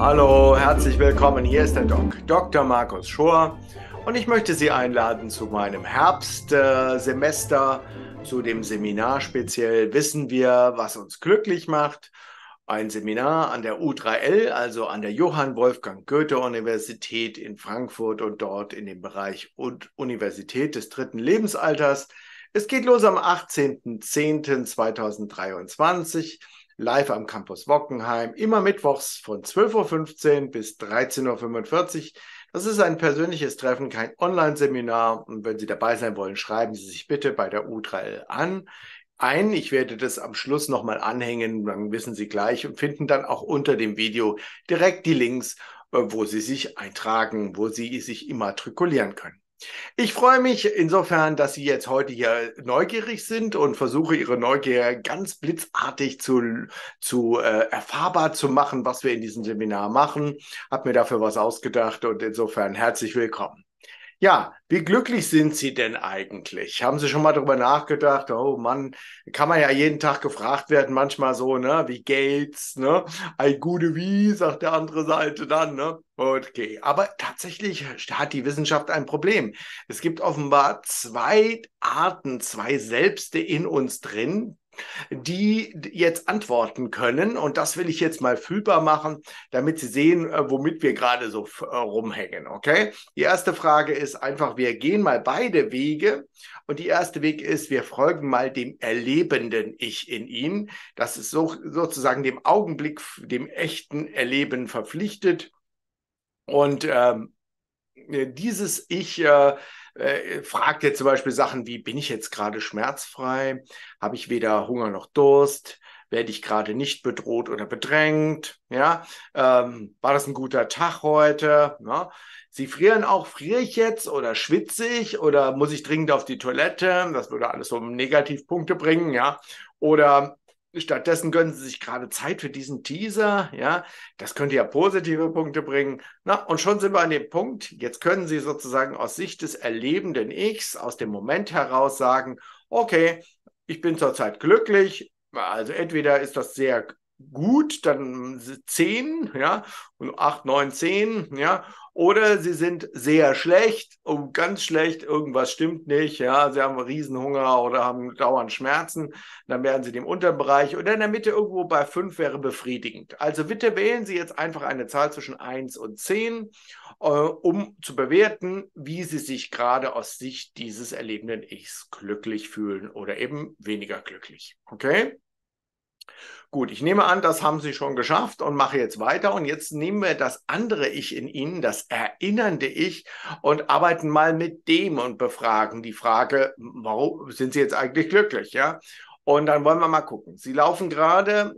Hallo, herzlich willkommen. Hier ist der Doc, Dr. Markus Schor. Und ich möchte Sie einladen zu meinem Herbstsemester, äh, zu dem Seminar speziell Wissen wir, was uns glücklich macht. Ein Seminar an der U3L, also an der Johann Wolfgang Goethe Universität in Frankfurt und dort in dem Bereich und Universität des dritten Lebensalters es geht los am 18.10.2023, live am Campus Wockenheim, immer mittwochs von 12.15 Uhr bis 13.45 Uhr. Das ist ein persönliches Treffen, kein Online-Seminar. Und wenn Sie dabei sein wollen, schreiben Sie sich bitte bei der U3L an. Ein, ich werde das am Schluss nochmal anhängen, dann wissen Sie gleich und finden dann auch unter dem Video direkt die Links, äh, wo Sie sich eintragen, wo Sie sich immatrikulieren können. Ich freue mich insofern, dass Sie jetzt heute hier neugierig sind und versuche Ihre Neugier ganz blitzartig zu, zu äh, erfahrbar zu machen, was wir in diesem Seminar machen. Hab mir dafür was ausgedacht und insofern herzlich willkommen. Ja, wie glücklich sind Sie denn eigentlich? Haben Sie schon mal darüber nachgedacht? Oh Mann, kann man ja jeden Tag gefragt werden, manchmal so, ne, wie Gates, ne? Ein gute wie, sagt der andere Seite dann, ne? Okay, aber tatsächlich hat die Wissenschaft ein Problem. Es gibt offenbar zwei Arten, zwei Selbste in uns drin, die jetzt antworten können. Und das will ich jetzt mal fühlbar machen, damit Sie sehen, äh, womit wir gerade so äh, rumhängen. Okay? Die erste Frage ist einfach, wir gehen mal beide Wege. Und die erste Weg ist, wir folgen mal dem erlebenden Ich in Ihnen. Das ist so, sozusagen dem Augenblick, dem echten Erleben verpflichtet. Und ähm, dieses Ich äh, äh, fragt jetzt zum Beispiel Sachen wie, bin ich jetzt gerade schmerzfrei? Habe ich weder Hunger noch Durst? Werde ich gerade nicht bedroht oder bedrängt? Ja, ähm, war das ein guter Tag heute? Ja? Sie frieren auch, friere ich jetzt oder schwitze ich oder muss ich dringend auf die Toilette? Das würde alles um Negativpunkte bringen, ja. Oder Stattdessen gönnen sie sich gerade Zeit für diesen Teaser, ja, das könnte ja positive Punkte bringen. Na, und schon sind wir an dem Punkt, jetzt können sie sozusagen aus Sicht des erlebenden Ichs, aus dem Moment heraus sagen, okay, ich bin zurzeit glücklich, also entweder ist das sehr gut, dann 10, ja, und 8, 9, 10, ja, oder sie sind sehr schlecht und ganz schlecht, irgendwas stimmt nicht, ja, sie haben Riesenhunger oder haben dauernd Schmerzen, dann werden sie dem unteren Bereich oder in der Mitte irgendwo bei 5 wäre befriedigend. Also bitte wählen Sie jetzt einfach eine Zahl zwischen 1 und 10, äh, um zu bewerten, wie Sie sich gerade aus Sicht dieses erlebenden Ichs glücklich fühlen oder eben weniger glücklich. Okay? Gut, ich nehme an, das haben Sie schon geschafft und mache jetzt weiter. Und jetzt nehmen wir das andere Ich in Ihnen, das erinnernde Ich, und arbeiten mal mit dem und befragen die Frage, warum sind Sie jetzt eigentlich glücklich? Ja. Und dann wollen wir mal gucken. Sie laufen gerade,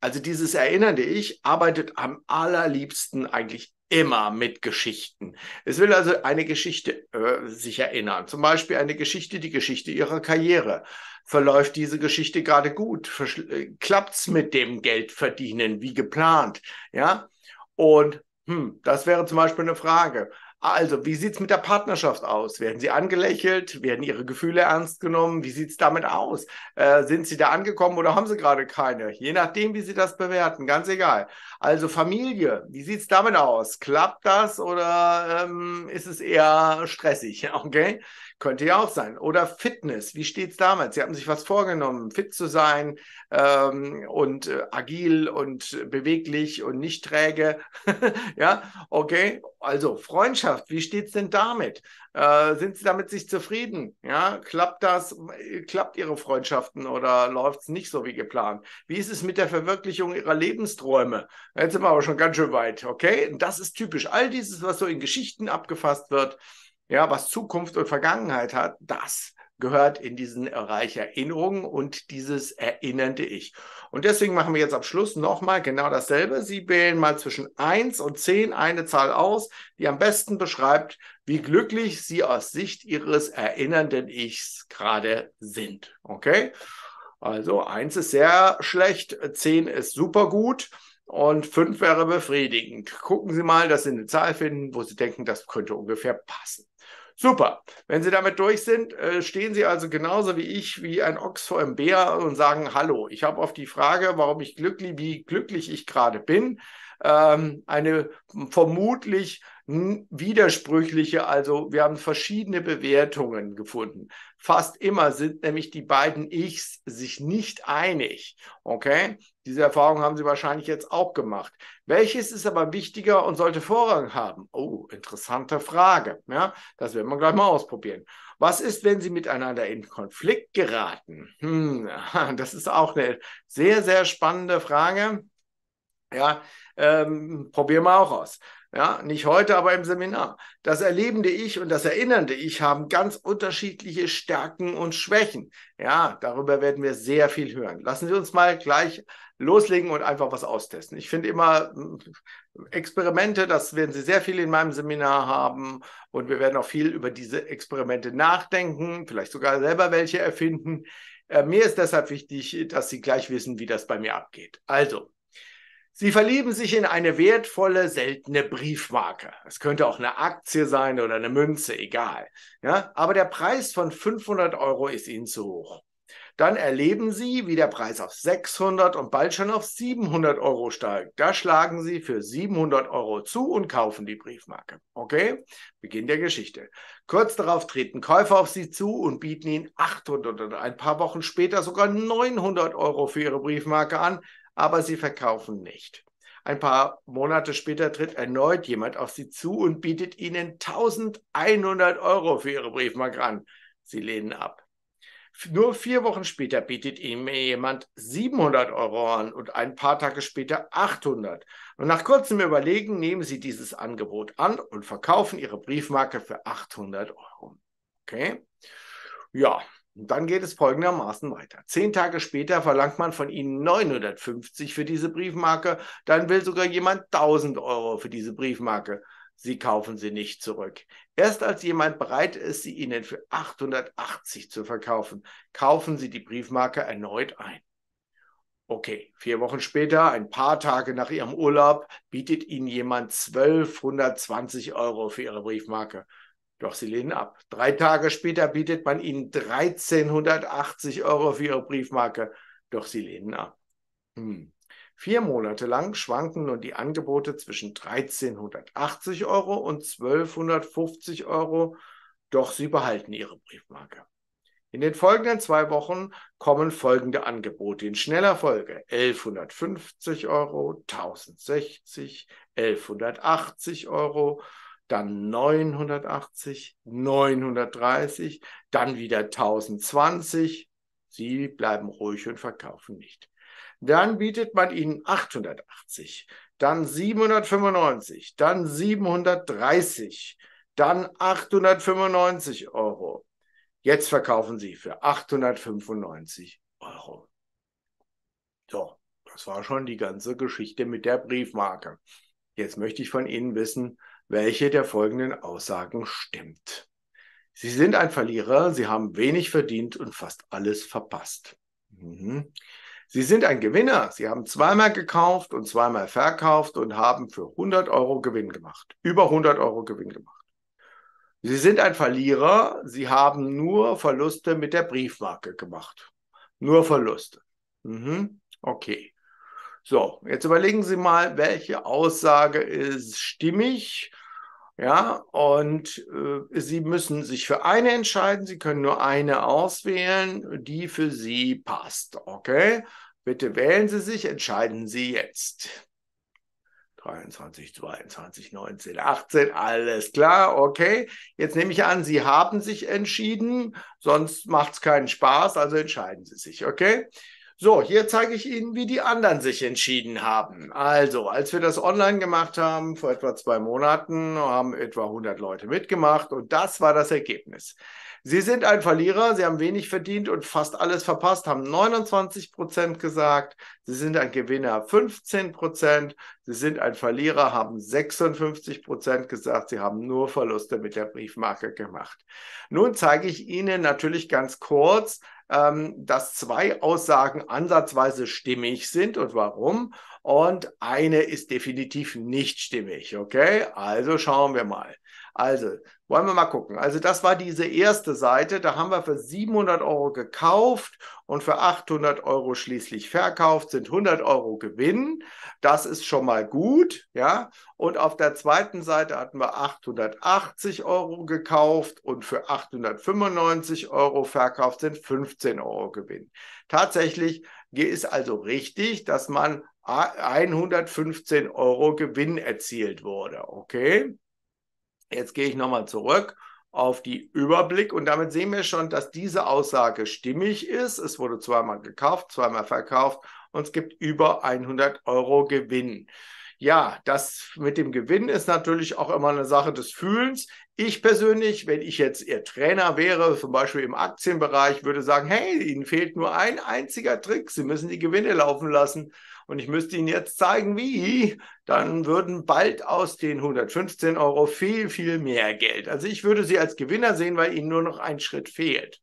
also dieses erinnernde Ich arbeitet am allerliebsten eigentlich immer mit Geschichten. Es will also eine Geschichte äh, sich erinnern. Zum Beispiel eine Geschichte, die Geschichte ihrer Karriere. Verläuft diese Geschichte gerade gut? Verschl äh, klappt's mit dem Geldverdienen wie geplant? Ja. Und hm, das wäre zum Beispiel eine Frage. Also, wie sieht es mit der Partnerschaft aus? Werden Sie angelächelt? Werden Ihre Gefühle ernst genommen? Wie sieht es damit aus? Äh, sind Sie da angekommen oder haben Sie gerade keine? Je nachdem, wie Sie das bewerten, ganz egal. Also Familie, wie sieht es damit aus? Klappt das oder ähm, ist es eher stressig? Okay. Könnte ja auch sein. Oder Fitness, wie steht es damals? Sie haben sich was vorgenommen, fit zu sein ähm, und äh, agil und beweglich und nicht träge. ja, okay. Also Freundschaft, wie steht es denn damit? Äh, sind Sie damit sich zufrieden? Ja, klappt das, äh, klappt Ihre Freundschaften oder läuft es nicht so wie geplant? Wie ist es mit der Verwirklichung Ihrer Lebensträume? Jetzt sind wir aber schon ganz schön weit, okay? Und das ist typisch. All dieses, was so in Geschichten abgefasst wird, ja, was Zukunft und Vergangenheit hat, das gehört in diesen Bereich Erinnerungen und dieses erinnernde Ich. Und deswegen machen wir jetzt am Schluss nochmal genau dasselbe. Sie wählen mal zwischen 1 und 10 eine Zahl aus, die am besten beschreibt, wie glücklich Sie aus Sicht Ihres erinnernden Ichs gerade sind. Okay? Also 1 ist sehr schlecht, 10 ist super gut. Und fünf wäre befriedigend. Gucken Sie mal, dass Sie eine Zahl finden, wo Sie denken, das könnte ungefähr passen. Super. Wenn Sie damit durch sind, äh, stehen Sie also genauso wie ich, wie ein Ochs vor einem Bär und sagen, hallo, ich habe auf die Frage, warum ich glücklich, wie glücklich ich gerade bin, ähm, eine vermutlich widersprüchliche, also wir haben verschiedene Bewertungen gefunden. Fast immer sind nämlich die beiden Ichs sich nicht einig. Okay? Diese Erfahrung haben Sie wahrscheinlich jetzt auch gemacht. Welches ist aber wichtiger und sollte Vorrang haben? Oh, interessante Frage. Ja, das werden wir gleich mal ausprobieren. Was ist, wenn Sie miteinander in Konflikt geraten? Hm, das ist auch eine sehr, sehr spannende Frage. Ja, ähm, probieren wir auch aus. Ja, nicht heute, aber im Seminar. Das erlebende Ich und das erinnernde Ich haben ganz unterschiedliche Stärken und Schwächen. Ja, darüber werden wir sehr viel hören. Lassen Sie uns mal gleich loslegen und einfach was austesten. Ich finde immer hm, Experimente, das werden Sie sehr viel in meinem Seminar haben und wir werden auch viel über diese Experimente nachdenken, vielleicht sogar selber welche erfinden. Äh, mir ist deshalb wichtig, dass Sie gleich wissen, wie das bei mir abgeht. Also, Sie verlieben sich in eine wertvolle, seltene Briefmarke. Es könnte auch eine Aktie sein oder eine Münze, egal. Ja, aber der Preis von 500 Euro ist ihnen zu hoch. Dann erleben sie, wie der Preis auf 600 und bald schon auf 700 Euro steigt. Da schlagen sie für 700 Euro zu und kaufen die Briefmarke. Okay? Beginn der Geschichte. Kurz darauf treten Käufer auf sie zu und bieten ihnen 800 oder ein paar Wochen später sogar 900 Euro für ihre Briefmarke an aber sie verkaufen nicht. Ein paar Monate später tritt erneut jemand auf sie zu und bietet ihnen 1100 Euro für ihre Briefmarke an. Sie lehnen ab. Nur vier Wochen später bietet ihm jemand 700 Euro an und ein paar Tage später 800. Und nach kurzem Überlegen nehmen sie dieses Angebot an und verkaufen ihre Briefmarke für 800 Euro. Okay? Ja, und dann geht es folgendermaßen weiter. Zehn Tage später verlangt man von ihnen 950 für diese Briefmarke. Dann will sogar jemand 1000 Euro für diese Briefmarke. Sie kaufen sie nicht zurück. Erst als jemand bereit ist, sie ihnen für 880 zu verkaufen, kaufen sie die Briefmarke erneut ein. Okay, vier Wochen später, ein paar Tage nach ihrem Urlaub, bietet ihnen jemand 1220 Euro für ihre Briefmarke. Doch sie lehnen ab. Drei Tage später bietet man ihnen 1380 Euro für ihre Briefmarke. Doch sie lehnen ab. Hm. Vier Monate lang schwanken nun die Angebote zwischen 1380 Euro und 1250 Euro, doch sie behalten ihre Briefmarke. In den folgenden zwei Wochen kommen folgende Angebote in schneller Folge. 1150 Euro, 1060, 1180 Euro, dann 980, 930, dann wieder 1020. Sie bleiben ruhig und verkaufen nicht. Dann bietet man ihnen 880, dann 795, dann 730, dann 895 Euro. Jetzt verkaufen sie für 895 Euro. So, das war schon die ganze Geschichte mit der Briefmarke. Jetzt möchte ich von Ihnen wissen, welche der folgenden Aussagen stimmt. Sie sind ein Verlierer, Sie haben wenig verdient und fast alles verpasst. Mhm. Sie sind ein Gewinner. Sie haben zweimal gekauft und zweimal verkauft und haben für 100 Euro Gewinn gemacht. Über 100 Euro Gewinn gemacht. Sie sind ein Verlierer. Sie haben nur Verluste mit der Briefmarke gemacht. Nur Verluste. Mhm. Okay. So, jetzt überlegen Sie mal, welche Aussage ist stimmig ja, und äh, Sie müssen sich für eine entscheiden. Sie können nur eine auswählen, die für Sie passt. Okay? Bitte wählen Sie sich, entscheiden Sie jetzt. 23, 22, 19, 18, alles klar, okay. Jetzt nehme ich an, Sie haben sich entschieden, sonst macht es keinen Spaß, also entscheiden Sie sich, okay? So, hier zeige ich Ihnen, wie die anderen sich entschieden haben. Also, als wir das online gemacht haben, vor etwa zwei Monaten, haben etwa 100 Leute mitgemacht und das war das Ergebnis. Sie sind ein Verlierer, Sie haben wenig verdient und fast alles verpasst, haben 29 Prozent gesagt. Sie sind ein Gewinner, 15 Prozent. Sie sind ein Verlierer, haben 56 Prozent gesagt. Sie haben nur Verluste mit der Briefmarke gemacht. Nun zeige ich Ihnen natürlich ganz kurz, ähm, dass zwei Aussagen ansatzweise stimmig sind und warum. Und eine ist definitiv nicht stimmig. Okay, also schauen wir mal. Also, wollen wir mal gucken. Also das war diese erste Seite. Da haben wir für 700 Euro gekauft und für 800 Euro schließlich verkauft, sind 100 Euro Gewinn. Das ist schon mal gut, ja. Und auf der zweiten Seite hatten wir 880 Euro gekauft und für 895 Euro verkauft, sind 15 Euro Gewinn. Tatsächlich ist also richtig, dass man 115 Euro Gewinn erzielt wurde, okay? Jetzt gehe ich nochmal zurück auf die Überblick und damit sehen wir schon, dass diese Aussage stimmig ist. Es wurde zweimal gekauft, zweimal verkauft und es gibt über 100 Euro Gewinn. Ja, das mit dem Gewinn ist natürlich auch immer eine Sache des Fühlens. Ich persönlich, wenn ich jetzt Ihr Trainer wäre, zum Beispiel im Aktienbereich, würde sagen, hey, Ihnen fehlt nur ein einziger Trick, Sie müssen die Gewinne laufen lassen und ich müsste Ihnen jetzt zeigen, wie, dann würden bald aus den 115 Euro viel, viel mehr Geld. Also ich würde Sie als Gewinner sehen, weil Ihnen nur noch ein Schritt fehlt.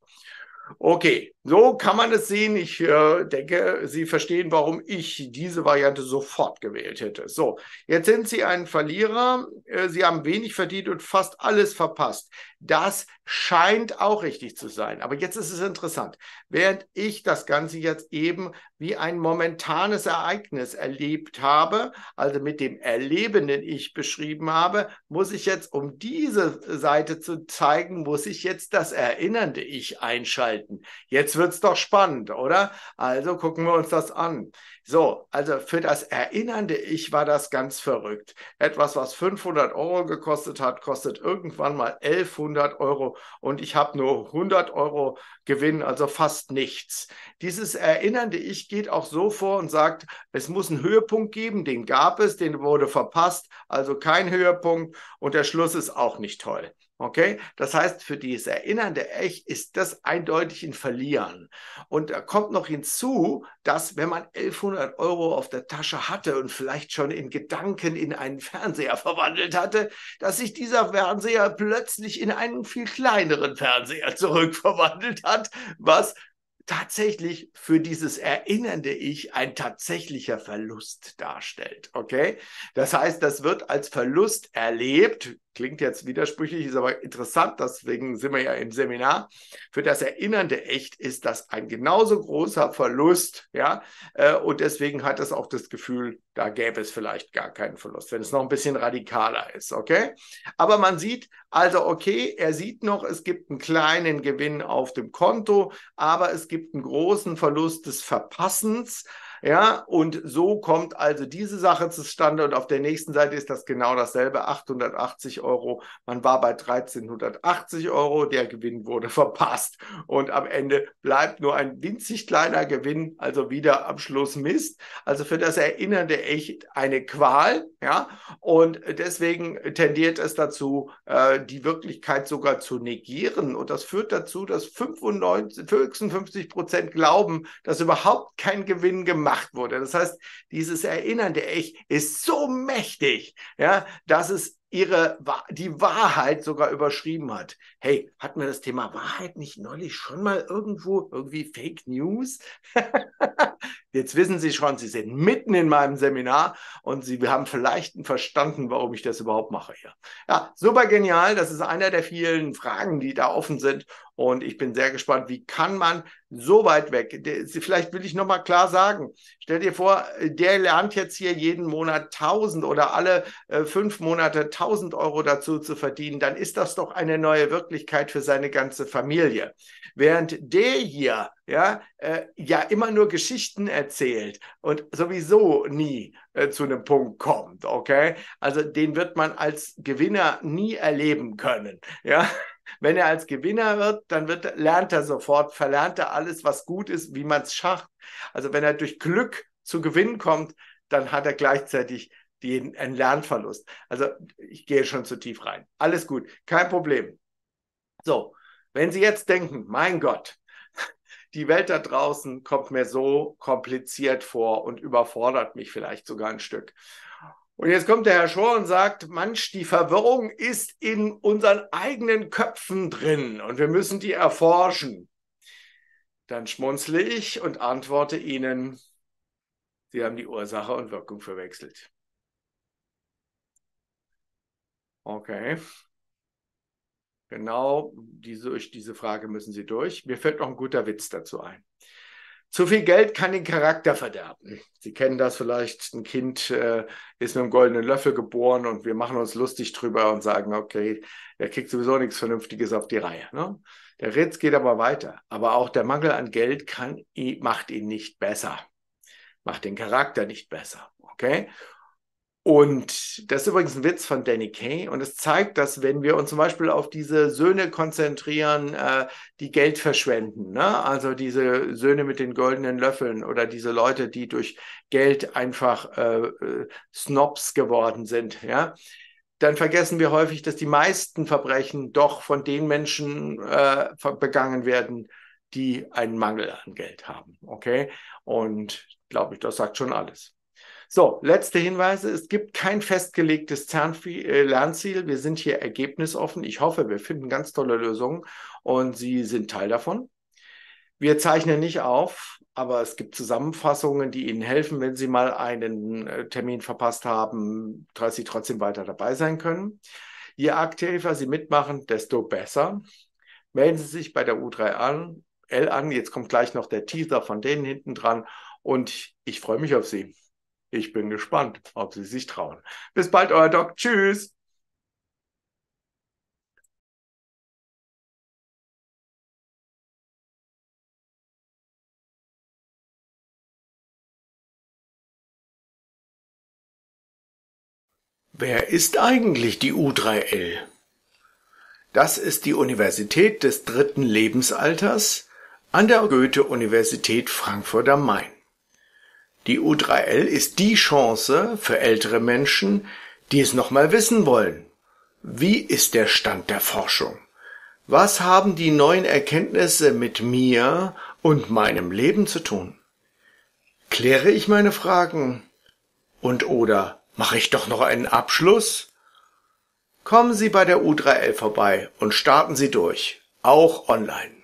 Okay, so kann man es sehen. Ich äh, denke, Sie verstehen, warum ich diese Variante sofort gewählt hätte. So, jetzt sind Sie ein Verlierer. Äh, Sie haben wenig verdient und fast alles verpasst. Das scheint auch richtig zu sein. Aber jetzt ist es interessant. Während ich das Ganze jetzt eben wie ein momentanes Ereignis erlebt habe, also mit dem erlebenden Ich beschrieben habe, muss ich jetzt, um diese Seite zu zeigen, muss ich jetzt das erinnernde Ich einschalten. Jetzt wird's doch spannend, oder? Also gucken wir uns das an. So, also für das erinnernde Ich war das ganz verrückt. Etwas, was 500 Euro gekostet hat, kostet irgendwann mal 1100 Euro und ich habe nur 100 Euro Gewinn, also fast nichts. Dieses erinnernde Ich geht auch so vor und sagt, es muss einen Höhepunkt geben, den gab es, den wurde verpasst, also kein Höhepunkt und der Schluss ist auch nicht toll. Okay, das heißt, für dieses erinnernde Ich ist das eindeutig ein Verlieren. Und da kommt noch hinzu, dass wenn man 1100 Euro auf der Tasche hatte und vielleicht schon in Gedanken in einen Fernseher verwandelt hatte, dass sich dieser Fernseher plötzlich in einen viel kleineren Fernseher zurückverwandelt hat, was tatsächlich für dieses erinnernde Ich ein tatsächlicher Verlust darstellt. Okay? Das heißt, das wird als Verlust erlebt, klingt jetzt widersprüchlich, ist aber interessant, deswegen sind wir ja im Seminar, für das Erinnernde echt ist das ein genauso großer Verlust, ja, äh, und deswegen hat es auch das Gefühl, da gäbe es vielleicht gar keinen Verlust, wenn es noch ein bisschen radikaler ist, okay? Aber man sieht, also okay, er sieht noch, es gibt einen kleinen Gewinn auf dem Konto, aber es gibt einen großen Verlust des Verpassens, ja, und so kommt also diese Sache zustande und auf der nächsten Seite ist das genau dasselbe, 880 Euro. Man war bei 1380 Euro, der Gewinn wurde verpasst und am Ende bleibt nur ein winzig kleiner Gewinn, also wieder am Schluss Mist. Also für das Erinnernde echt eine Qual, ja, und deswegen tendiert es dazu, äh, die Wirklichkeit sogar zu negieren und das führt dazu, dass 95, höchstens Prozent glauben, dass überhaupt kein Gewinn gemacht gemacht wurde. Das heißt, dieses Erinnern der Ich ist so mächtig, ja, dass es ihre die Wahrheit sogar überschrieben hat. Hey, hatten wir das Thema Wahrheit nicht neulich schon mal irgendwo irgendwie Fake News? Jetzt wissen Sie schon, Sie sind mitten in meinem Seminar und Sie haben vielleicht verstanden, warum ich das überhaupt mache hier. Ja, super genial. Das ist einer der vielen Fragen, die da offen sind und ich bin sehr gespannt, wie kann man so weit weg? Vielleicht will ich nochmal klar sagen, stell dir vor, der lernt jetzt hier jeden Monat 1000 oder alle äh, fünf Monate 1000 Euro dazu zu verdienen, dann ist das doch eine neue Wirklichkeit für seine ganze Familie. Während der hier ja, äh, ja immer nur Geschichten erzählt und sowieso nie äh, zu einem Punkt kommt, okay? Also den wird man als Gewinner nie erleben können, ja? Wenn er als Gewinner wird, dann wird, lernt er sofort, verlernt er alles, was gut ist, wie man es schafft. Also wenn er durch Glück zu Gewinn kommt, dann hat er gleichzeitig den, einen Lernverlust. Also ich gehe schon zu tief rein. Alles gut, kein Problem. So, wenn Sie jetzt denken, mein Gott, die Welt da draußen kommt mir so kompliziert vor und überfordert mich vielleicht sogar ein Stück. Und jetzt kommt der Herr Schor und sagt, manch, die Verwirrung ist in unseren eigenen Köpfen drin und wir müssen die erforschen. Dann schmunzle ich und antworte Ihnen, Sie haben die Ursache und Wirkung verwechselt. Okay. Genau diese, diese Frage müssen Sie durch. Mir fällt noch ein guter Witz dazu ein. Zu viel Geld kann den Charakter verderben. Sie kennen das vielleicht, ein Kind äh, ist mit einem goldenen Löffel geboren und wir machen uns lustig drüber und sagen, okay, er kriegt sowieso nichts Vernünftiges auf die Reihe. Ne? Der Ritz geht aber weiter. Aber auch der Mangel an Geld kann, macht ihn nicht besser, macht den Charakter nicht besser. Okay? Und das ist übrigens ein Witz von Danny Kay. Und es zeigt, dass wenn wir uns zum Beispiel auf diese Söhne konzentrieren, äh, die Geld verschwenden, ne? also diese Söhne mit den goldenen Löffeln oder diese Leute, die durch Geld einfach äh, äh Snobs geworden sind, ja, dann vergessen wir häufig, dass die meisten Verbrechen doch von den Menschen äh, begangen werden, die einen Mangel an Geld haben. Okay? Und glaube ich, das sagt schon alles. So, letzte Hinweise. Es gibt kein festgelegtes äh, Lernziel. Wir sind hier ergebnisoffen. Ich hoffe, wir finden ganz tolle Lösungen und Sie sind Teil davon. Wir zeichnen nicht auf, aber es gibt Zusammenfassungen, die Ihnen helfen, wenn Sie mal einen äh, Termin verpasst haben, dass Sie trotzdem weiter dabei sein können. Je aktiver Sie mitmachen, desto besser. Melden Sie sich bei der U3 an, L an. Jetzt kommt gleich noch der Teaser von denen hinten dran und ich freue mich auf Sie. Ich bin gespannt, ob Sie sich trauen. Bis bald, euer Doc. Tschüss. Wer ist eigentlich die U3L? Das ist die Universität des dritten Lebensalters an der Goethe-Universität Frankfurt am Main. Die U3L ist die Chance für ältere Menschen, die es nochmal wissen wollen. Wie ist der Stand der Forschung? Was haben die neuen Erkenntnisse mit mir und meinem Leben zu tun? Kläre ich meine Fragen? Und oder mache ich doch noch einen Abschluss? Kommen Sie bei der U3L vorbei und starten Sie durch, auch online.